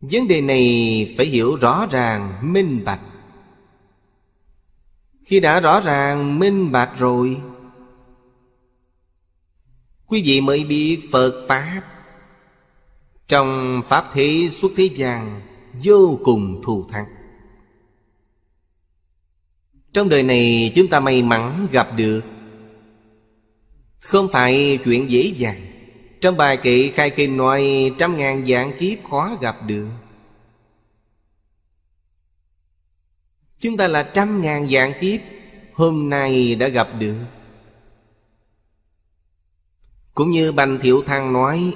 Vấn đề này phải hiểu rõ ràng, minh bạch Khi đã rõ ràng, minh bạch rồi Quý vị mới biết Phật Pháp Trong Pháp thế xuất thế gian Vô cùng thù thắng Trong đời này chúng ta may mắn gặp được Không phải chuyện dễ dàng trong bài kỵ Khai kinh nói Trăm ngàn dạng kiếp khó gặp được Chúng ta là trăm ngàn dạng kiếp Hôm nay đã gặp được Cũng như Bành Thiệu Thăng nói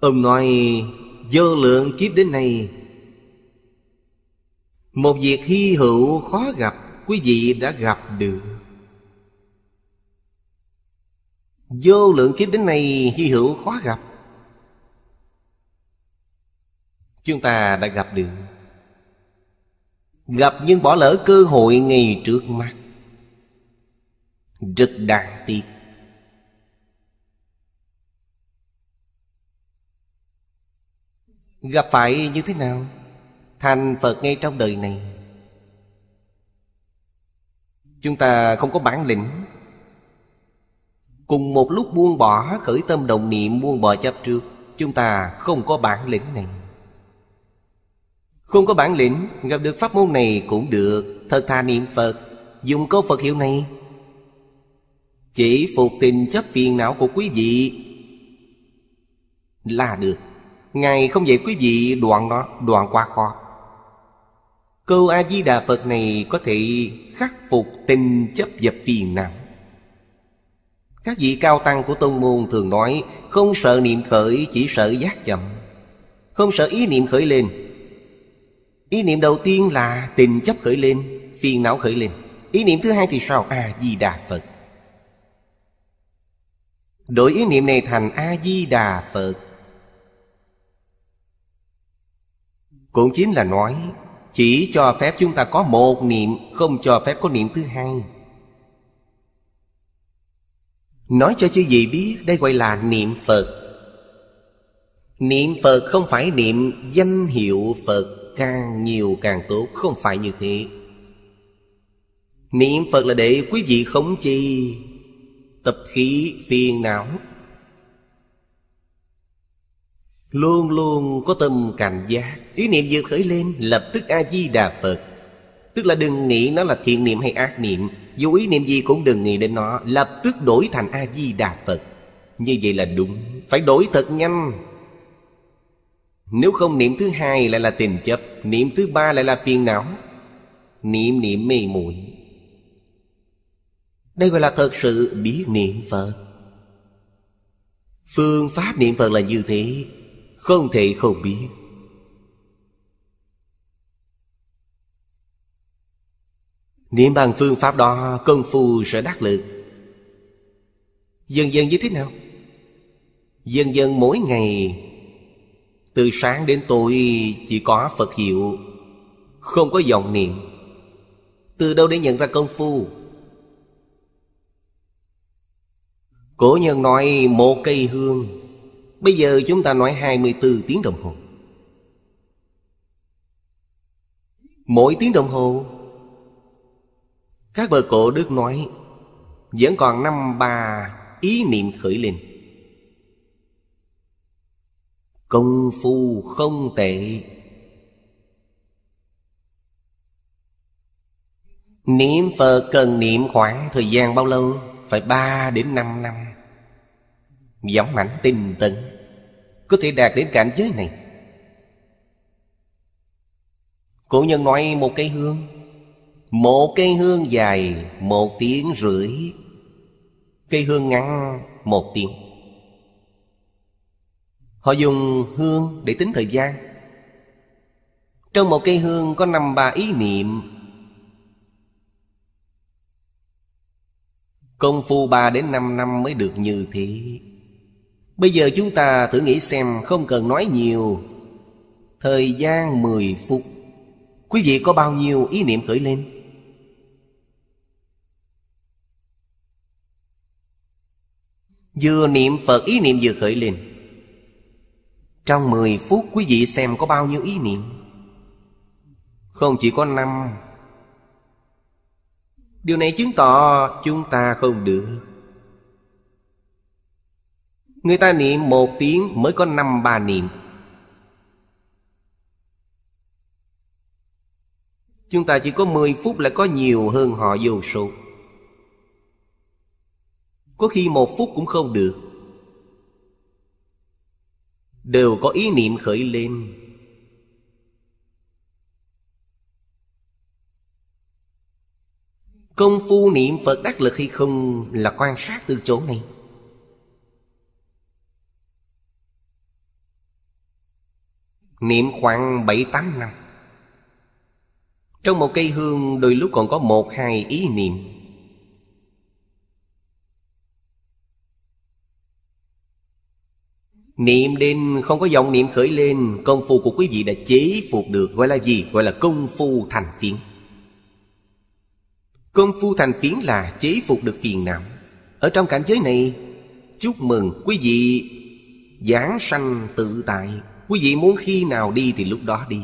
Ông nói Vô lượng kiếp đến nay Một việc hy hữu khó gặp Quý vị đã gặp được Vô lượng kiếp đến nay hy hữu khó gặp Chúng ta đã gặp được Gặp nhưng bỏ lỡ cơ hội ngay trước mắt Rất đáng tiếc Gặp phải như thế nào? Thành Phật ngay trong đời này Chúng ta không có bản lĩnh Cùng một lúc buông bỏ khởi tâm đồng niệm buông bỏ chấp trước Chúng ta không có bản lĩnh này Không có bản lĩnh Gặp được pháp môn này cũng được Thật thà niệm Phật Dùng câu Phật hiệu này Chỉ phục tình chấp phiền não của quý vị Là được Ngài không dạy quý vị đoạn nó Đoạn qua khó Câu A-di-đà Phật này có thể khắc phục tình chấp dập phiền não các vị cao tăng của tông môn thường nói Không sợ niệm khởi chỉ sợ giác chậm Không sợ ý niệm khởi lên Ý niệm đầu tiên là tình chấp khởi lên Phiền não khởi lên Ý niệm thứ hai thì sao? A-di-đà Phật Đổi ý niệm này thành A-di-đà Phật Cũng chính là nói Chỉ cho phép chúng ta có một niệm Không cho phép có niệm thứ hai Nói cho chư vị biết đây gọi là niệm Phật Niệm Phật không phải niệm danh hiệu Phật Càng nhiều càng tốt Không phải như thế Niệm Phật là để quý vị khống chi Tập khí phiền não Luôn luôn có tâm cảnh giác Ý niệm vừa khởi lên Lập tức A-di-đà Phật Tức là đừng nghĩ nó là thiện niệm hay ác niệm Dù ý niệm gì cũng đừng nghĩ đến nó Lập tức đổi thành A-di-đà Phật Như vậy là đúng Phải đổi thật nhanh Nếu không niệm thứ hai lại là tình chấp Niệm thứ ba lại là phiền não Niệm niệm mê muội Đây gọi là thật sự biết niệm Phật Phương pháp niệm Phật là như thế Không thể không biết Niệm bằng phương pháp đó công phu sẽ đắc lực Dần dần như thế nào? Dần dần mỗi ngày Từ sáng đến tối chỉ có Phật hiệu Không có dòng niệm Từ đâu để nhận ra công phu? Cổ nhân nói một cây hương Bây giờ chúng ta nói 24 tiếng đồng hồ Mỗi tiếng đồng hồ các bậc cổ đức nói Vẫn còn năm ba ý niệm khởi lên Công phu không tệ Niệm Phật cần niệm khoảng thời gian bao lâu? Phải 3 đến 5 năm Giống mảnh tinh tấn Có thể đạt đến cảnh giới này Cổ nhân nói một cây hương một cây hương dài một tiếng rưỡi Cây hương ngắn một tiếng Họ dùng hương để tính thời gian Trong một cây hương có năm ba ý niệm Công phu ba đến năm năm mới được như thế Bây giờ chúng ta thử nghĩ xem không cần nói nhiều Thời gian mười phút Quý vị có bao nhiêu ý niệm khởi lên? Vừa niệm Phật ý niệm vừa khởi lên Trong 10 phút quý vị xem có bao nhiêu ý niệm Không chỉ có năm Điều này chứng tỏ chúng ta không được Người ta niệm một tiếng mới có năm ba niệm Chúng ta chỉ có 10 phút lại có nhiều hơn họ vô số có khi một phút cũng không được Đều có ý niệm khởi lên Công phu niệm Phật đắc lực hay không Là quan sát từ chỗ này Niệm khoảng bảy tám năm Trong một cây hương đôi lúc còn có một hai ý niệm Niệm lên không có dòng niệm khởi lên Công phu của quý vị đã chế phục được Gọi là gì? Gọi là công phu thành phiến Công phu thành phiến là chế phục được phiền não Ở trong cảnh giới này Chúc mừng quý vị Giảng sanh tự tại Quý vị muốn khi nào đi thì lúc đó đi